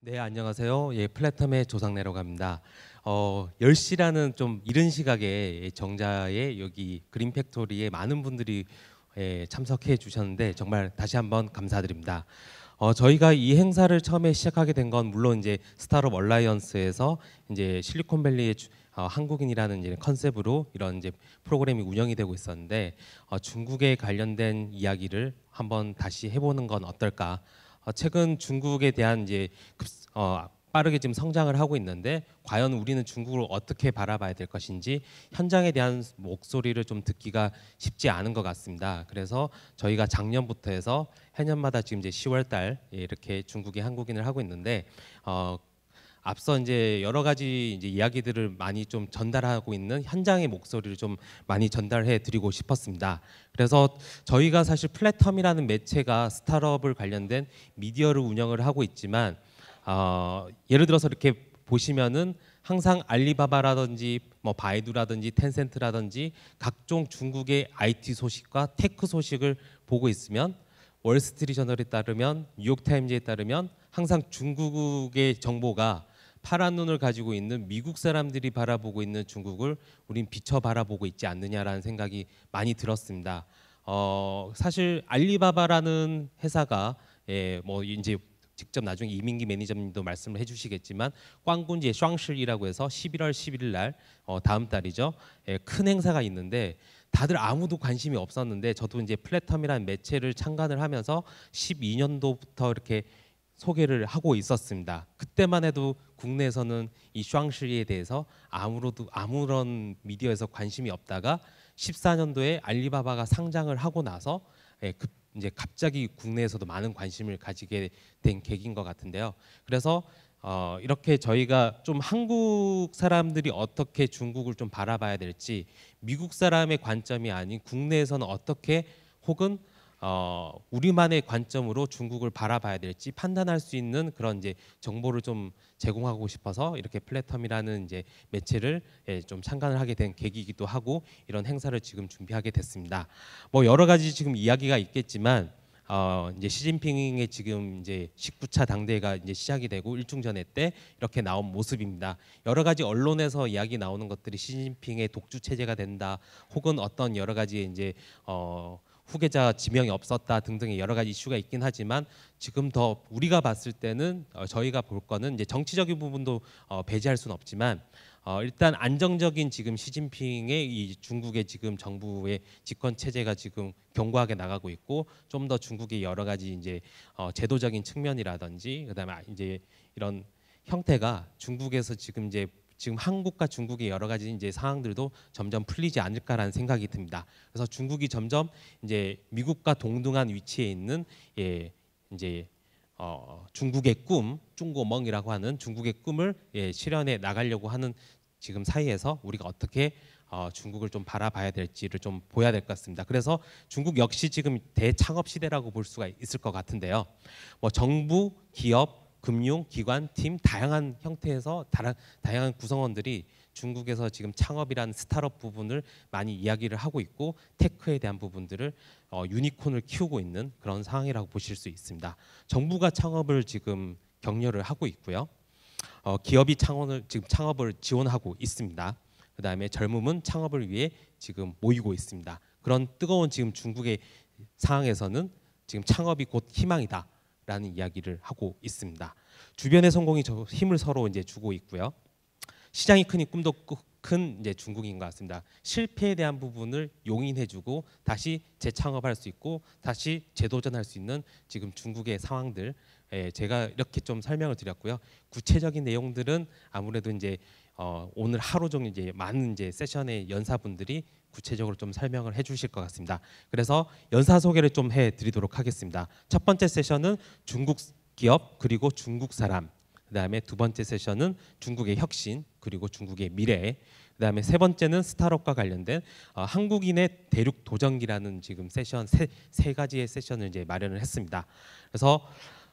네, 안녕하세요. 예, 플랫텀의 조상래라갑니다 어, 10시라는 좀 이른 시각에 정자의 여기 그린 팩토리에 많은 분들이 예, 참석해 주셨는데 정말 다시 한번 감사드립니다. 어, 저희가 이 행사를 처음에 시작하게 된 건 물론 이제 스타트업 얼라이언스에서 이제 실리콘밸리의 주, 어, 한국인이라는 이제 컨셉으로 이런 이제 프로그램이 운영이 되고 있었는데 어, 중국에 관련된 이야기를 한번 다시 해보는 건 어떨까 어, 최근 중국에 대한 이제 어, 빠르게 지금 성장을 하고 있는데 과연 우리는 중국을 어떻게 바라봐야 될 것인지 현장에 대한 목소리를 좀 듣기가 쉽지 않은 것 같습니다. 그래서 저희가 작년부터 해서 해년마다 지금 이제 10월 달 이렇게 중국의 한국인을 하고 있는데 어, 앞서 이제 여러 가지 이제 이야기들을 많이 좀 전달하고 있는 현장의 목소리를 좀 많이 전달해 드리고 싶었습니다. 그래서 저희가 사실 플랫텀이라는 매체가 스타트업을 관련된 미디어를 운영을 하고 있지만 어, 예를 들어서 이렇게 보시면은 항상 알리바바라든지 뭐 바이두라든지 텐센트라든지 각종 중국의 IT 소식과 테크 소식을 보고 있으면 월스트리저널에 따르면 뉴욕타임즈에 따르면 항상 중국의 정보가 파란 눈을 가지고 있는 미국 사람들이 바라보고 있는 중국을 우린 비춰 바라보고 있지 않느냐라는 생각이 많이 들었습니다. 어, 사실 알리바바라는 회사가 예, 뭐 이제 직접 나중에 이민기 매니저님도 말씀을 해주시겠지만 꽝군지의 쌍실이라고 해서 11월 11일 날 어, 다음 달이죠 예, 큰 행사가 있는데 다들 아무도 관심이 없었는데 저도 이제 플랫텀이라는 매체를 창간을 하면서 12년도부터 이렇게 소개를 하고 있었습니다. 그때만 해도 국내에서는 이 샹시에 대해서 아무로도 아무런 미디어에서 관심이 없다가 14년도에 알리바바가 상장을 하고 나서 예, 급, 이제 갑자기 국내에서도 많은 관심을 가지게 된 계기인 것 같은데요. 그래서 어, 이렇게 저희가 좀 한국 사람들이 어떻게 중국을 좀 바라봐야 될지 미국 사람의 관점이 아닌 국내에서는 어떻게 혹은 어, 우리만의 관점으로 중국을 바라봐야 될지 판단할 수 있는 그런 이제 정보를 좀 제공하고 싶어서 이렇게 플랫텀이라는 이제 매체를 예, 좀참관을 하게 된 계기이기도 하고 이런 행사를 지금 준비하게 됐습니다. 뭐 여러 가지 지금 이야기가 있겠지만 어 이제 시진핑의 지금 이제 19차 당대회가 이제 시작이 되고 일중전회 때 이렇게 나온 모습입니다. 여러 가지 언론에서 이야기 나오는 것들이 시진핑의 독주 체제가 된다, 혹은 어떤 여러 가지 이제 어 후계자 지명이 없었다 등등의 여러 가지 이슈가 있긴 하지만 지금 더 우리가 봤을 때는 어, 저희가 볼 거는 이제 정치적인 부분도 어, 배제할 수는 없지만 어, 일단 안정적인 지금 시진핑의 이 중국의 지금 정부의 집권 체제가 지금 견고하게 나가고 있고 좀 더 중국의 여러 가지 이제 어, 제도적인 측면이라든지 그다음에 아, 이제 이런 형태가 중국에서 지금 이제 지금 한국과 중국의 여러 가지 이제 상황들도 점점 풀리지 않을까라는 생각이 듭니다. 그래서 중국이 점점 이제 미국과 동등한 위치에 있는 예 이제 어, 중국의 꿈, 중고멍이라고 하는 중국의 꿈을 예, 실현해 나가려고 하는 지금 사이에서 우리가 어떻게 어, 중국을 좀 바라봐야 될지를 좀 보야 될 것 같습니다. 그래서 중국 역시 지금 대창업 시대라고 볼 수가 있을 것 같은데요. 뭐 정부, 기업, 금융, 기관, 팀 다양한 형태에서 다라, 다양한 구성원들이 중국에서 지금 창업이라는 스타트업 부분을 많이 이야기를 하고 있고 테크에 대한 부분들을 어, 유니콘을 키우고 있는 그런 상황이라고 보실 수 있습니다. 정부가 창업을 지금 격려를 하고 있고요. 어, 기업이 창원을 지금 창업을 지원하고 있습니다. 그 다음에 젊음은 창업을 위해 지금 모이고 있습니다. 그런 뜨거운 지금 중국의 상황에서는 지금 창업이 곧 희망이다라는 이야기를 하고 있습니다. 주변의 성공이 힘을 서로 이제 주고 있고요. 시장이 크니 꿈도 큰 이제 중국인 것 같습니다. 실패에 대한 부분을 용인해주고 다시 재창업할 수 있고 다시 재도전할 수 있는 지금 중국의 상황들 예, 제가 이렇게 좀 설명을 드렸고요. 구체적인 내용들은 아무래도 이제 어, 오늘 하루 종일 이제 많은 이제 세션의 연사분들이 구체적으로 좀 설명을 해주실 것 같습니다. 그래서 연사 소개를 좀 해드리도록 하겠습니다. 첫 번째 세션은 중국 기업 그리고 중국 사람 그다음에 두 번째 세션은 중국의 혁신 그리고 중국의 미래 그다음에 세 번째는 스타트업과 관련된 어, 한국인의 대륙 도전기라는 지금 세션 세, 세 가지의 세션을 이제 마련을 했습니다. 그래서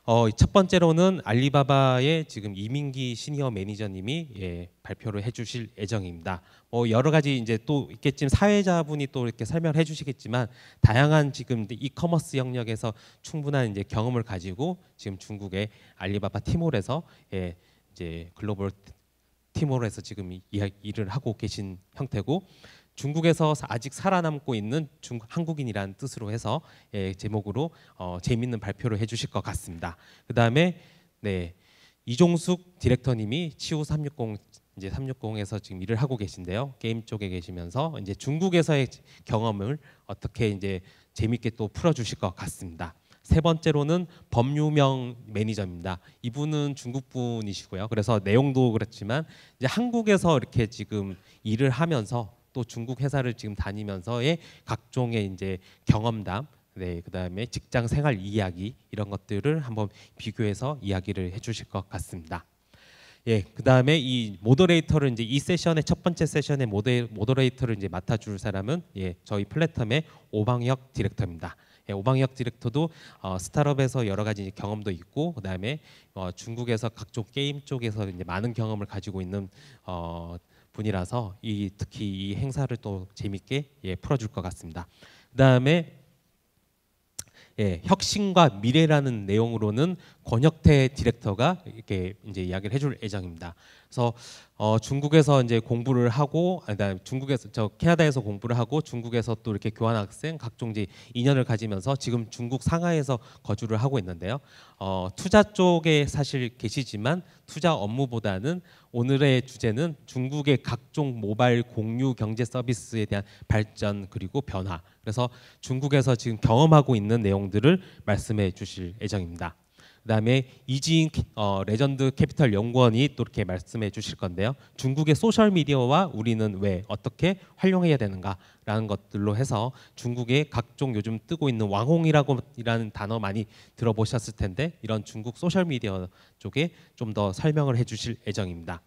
어, 첫 번째로는 알리바바의 지금 이민기 시니어 매니저님이 예, 발표를 해주실 예정입니다. 뭐 여러 가지 이제 또 있겠지만 사회자분이 또 이렇게 설명을 해주시겠지만 다양한 지금 이커머스 영역에서 충분한 이제 경험을 가지고 지금 중국의 알리바바 티몰에서 예, 이제 글로벌 티몰에서 지금 이, 일을 하고 계신 형태고 중국에서 아직 살아남고 있는 중, 한국인이라는 뜻으로 해서 예, 제목으로 어, 재미있는 발표를 해주실 것 같습니다. 그 다음에 네 이종숙 디렉터님이 치우 360 이제 360에서 지금 일을 하고 계신데요. 게임 쪽에 계시면서 이제 중국에서의 경험을 어떻게 이제 재밌게 또 풀어주실 것 같습니다. 세 번째로는 법유명 매니저입니다. 이분은 중국 분이시고요. 그래서 내용도 그렇지만 이제 한국에서 이렇게 지금 일을 하면서 또 중국 회사를 지금 다니면서의 각종의 이제 경험담 네, 그다음에 직장 생활 이야기 이런 것들을 한번 비교해서 이야기를 해 주실 것 같습니다. 예, 그다음에 이 모더레이터를 이제 이 세션의 첫 번째 세션의 모데, 모더레이터를 이제 맡아 줄 사람은 예, 저희 플랫텀의 오방혁 디렉터입니다. 예, 오방혁 디렉터도 어, 스타트업에서 여러 가지 경험도 있고 그다음에 어, 중국에서 각종 게임 쪽에서 이제 많은 경험을 가지고 있는 어, 분이라서 이 특히 이 행사를 또 재밌게 예, 풀어줄 것 같습니다. 그 다음에 예, 혁신과 미래라는 내용으로는 권혁태 디렉터가 이렇게 이제 이야기를 해줄 예정입니다. 그래서 어, 중국에서 이제 공부를 하고 아니 중국에서 저 캐나다에서 공부를 하고 중국에서 또 이렇게 교환 학생 각종 이제 인연을 가지면서 지금 중국 상하이에서 거주를 하고 있는데요. 어, 투자 쪽에 사실 계시지만 투자 업무보다는 오늘의 주제는 중국의 각종 모바일 공유 경제 서비스에 대한 발전 그리고 변화. 그래서 중국에서 지금 경험하고 있는 내용들을 말씀해 주실 예정입니다. 그다음에 이지인 어, 레전드 캐피털 연구원이 또 이렇게 말씀해 주실 건데요. 중국의 소셜 미디어와 우리는 왜 어떻게 활용해야 되는가라는 것들로 해서 중국의 각종 요즘 뜨고 있는 왕홍이라고 이라는 단어 많이 들어보셨을 텐데 이런 중국 소셜 미디어 쪽에 좀 더 설명을 해 주실 예정입니다.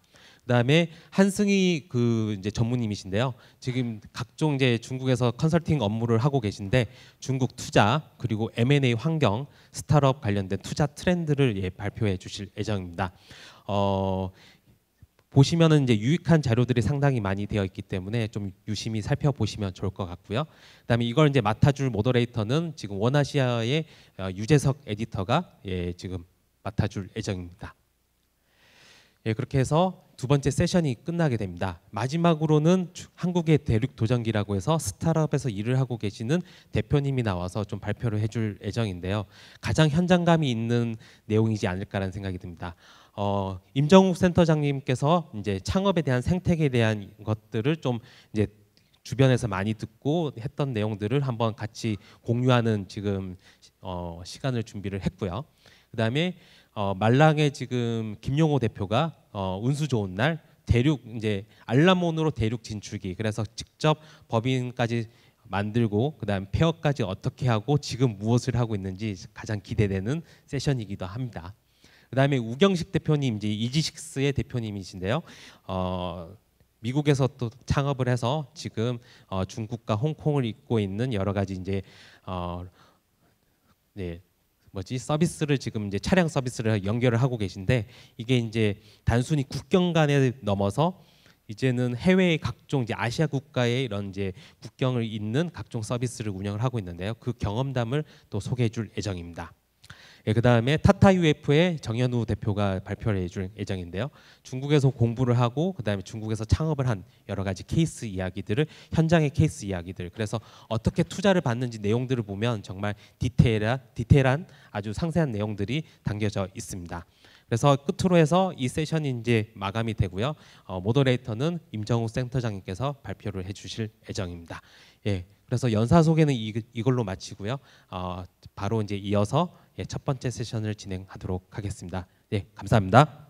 그다음에 한승희 그 이제 전무님이신데요. 지금 각종 이제 중국에서 컨설팅 업무를 하고 계신데 중국 투자 그리고 M&A 환경, 스타트업 관련된 투자 트렌드를 예, 발표해 주실 예정입니다. 어, 보시면은 이제 유익한 자료들이 상당히 많이 되어 있기 때문에 좀 유심히 살펴보시면 좋을 것 같고요. 그다음에 이걸 이제 맡아줄 모더레이터는 지금 원아시아의 어, 유재석 에디터가 예, 지금 맡아줄 예정입니다. 예, 그렇게 해서 두 번째 세션이 끝나게 됩니다. 마지막으로는 한국의 대륙 도전기라고 해서 스타트업에서 일을 하고 계시는 대표님이 나와서 좀 발표를 해 줄 예정인데요. 가장 현장감이 있는 내용이지 않을까라는 생각이 듭니다. 어, 임정욱 센터장님께서 이제 창업에 대한 생태계에 대한 것들을 좀 이제 주변에서 많이 듣고 했던 내용들을 한번 같이 공유하는 지금 어, 시간을 준비를 했고요. 그다음에 어, 말랑의 지금 김용호 대표가 어, 운수 좋은 날 대륙 이제 알라몬으로 대륙 진출기 그래서 직접 법인까지 만들고 그다음 폐업까지 어떻게 하고 지금 무엇을 하고 있는지 가장 기대되는 세션이기도 합니다. 그다음에 우경식 대표님 이제 이지식스의 대표님이신데요. 어, 미국에서 또 창업을 해서 지금 어, 중국과 홍콩을 잇고 있는 여러 가지 이제 어, 네, 뭐지 서비스를 지금 이제 차량 서비스를 연결을 하고 계신데 이게 이제 단순히 국경 간에 넘어서 이제는 해외의 각종 이제 아시아 국가의 이런 이제 국경을 잇는 각종 서비스를 운영을 하고 있는데요. 그 경험담을 또 소개해 줄 예정입니다. 예, 그 다음에 타타 UF의 정현우 대표가 발표를 해줄 예정인데요. 중국에서 공부를 하고 그 다음에 중국에서 창업을 한 여러 가지 케이스 이야기들을 현장의 케이스 이야기들 그래서 어떻게 투자를 받는지 내용들을 보면 정말 디테일한, 디테일한 아주 상세한 내용들이 담겨져 있습니다. 그래서 끝으로 해서 이 세션이 이제 마감이 되고요. 어, 모더레이터는 임정우 센터장님께서 발표를 해주실 예정입니다. 예, 그래서 연사 소개는 이, 걸로 마치고요. 어, 바로 이제 이어서 첫 번째 세션을 진행하도록 하겠습니다. 네, 감사합니다.